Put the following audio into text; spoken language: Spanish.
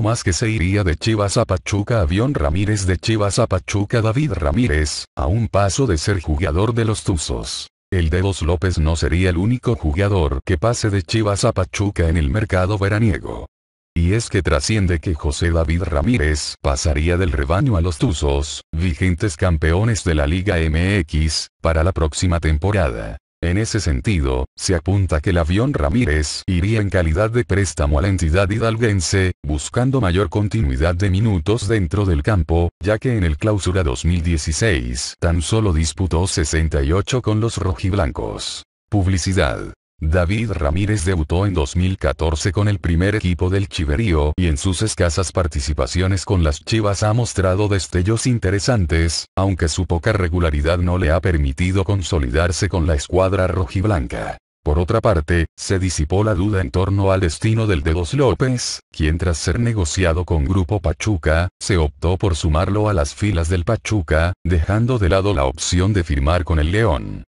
más que se iría de Chivas a Pachuca Avión Ramírez de Chivas a Pachuca David Ramírez, a un paso de ser jugador de los Tuzos. El Devos López no sería el único jugador que pase de Chivas a Pachuca en el mercado veraniego. Y es que trasciende que José David Ramírez pasaría del rebaño a los Tuzos, vigentes campeones de la Liga MX, para la próxima temporada. En ese sentido, se apunta que el avión Ramírez iría en calidad de préstamo a la entidad hidalguense, buscando mayor continuidad de minutos dentro del campo, ya que en el clausura 2016 tan solo disputó 68 con los rojiblancos. Publicidad. David Ramírez debutó en 2014 con el primer equipo del Chiverío y en sus escasas participaciones con las Chivas ha mostrado destellos interesantes, aunque su poca regularidad no le ha permitido consolidarse con la escuadra rojiblanca. Por otra parte, se disipó la duda en torno al destino del Dedos López, quien tras ser negociado con Grupo Pachuca, se optó por sumarlo a las filas del Pachuca, dejando de lado la opción de firmar con el León.